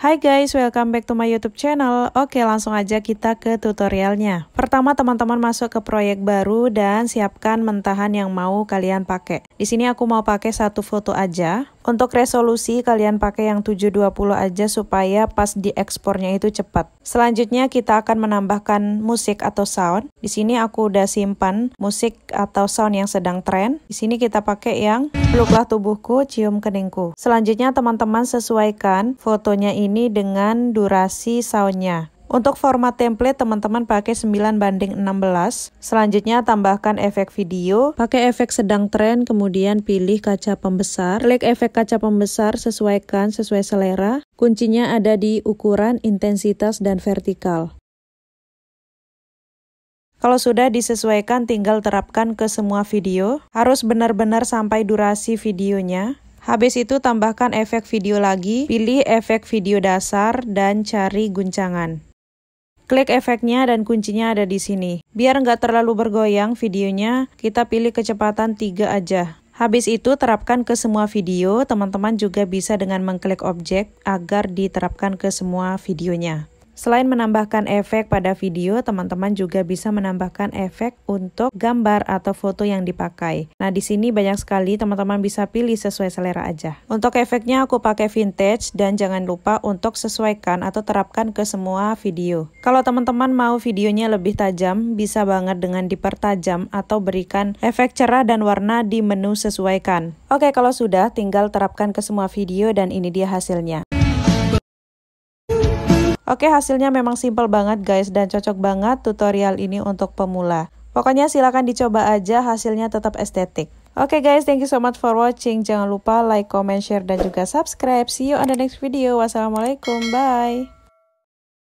Hai guys, welcome back to my YouTube channel. Oke, langsung aja kita ke tutorialnya. Pertama, teman-teman masuk ke proyek baru dan siapkan mentahan yang mau kalian pakai. Di sini aku mau pakai satu foto aja. Untuk resolusi kalian pakai yang 720 aja supaya pas diekspornya itu cepat. Selanjutnya kita akan menambahkan musik atau sound. Di sini aku udah simpan musik atau sound yang sedang tren. Di sini kita pakai yang peluklah tubuhku, cium keningku. Selanjutnya teman-teman sesuaikan fotonya ini dengan durasi soundnya. Untuk format template, teman-teman pakai 9 banding 16. Selanjutnya, tambahkan efek video. Pakai efek sedang trend, kemudian pilih kaca pembesar. Klik efek kaca pembesar, sesuaikan sesuai selera. Kuncinya ada di ukuran, intensitas, dan vertikal. Kalau sudah disesuaikan tinggal terapkan ke semua video. Harus benar-benar sampai durasi videonya. Habis itu tambahkan efek video lagi, pilih efek video dasar dan cari guncangan. Klik efeknya dan kuncinya ada di sini. Biar nggak terlalu bergoyang videonya, kita pilih kecepatan 3 aja. Habis itu terapkan ke semua video, teman-teman juga bisa dengan mengklik objek agar diterapkan ke semua videonya. Selain menambahkan efek pada video, teman-teman juga bisa menambahkan efek untuk gambar atau foto yang dipakai. Nah, di sini banyak sekali teman-teman bisa pilih sesuai selera aja. Untuk efeknya aku pakai vintage dan jangan lupa untuk sesuaikan atau terapkan ke semua video. Kalau teman-teman mau videonya lebih tajam, bisa banget dengan dipertajam atau berikan efek cerah dan warna di menu sesuaikan. Oke, kalau sudah tinggal terapkan ke semua video dan ini dia hasilnya. Oke hasilnya memang simple banget guys dan cocok banget tutorial ini untuk pemula. Pokoknya silahkan dicoba aja hasilnya tetap estetik. Oke guys, thank you so much for watching. Jangan lupa like, comment, share, dan juga subscribe. See you on the next video. Wassalamualaikum, bye.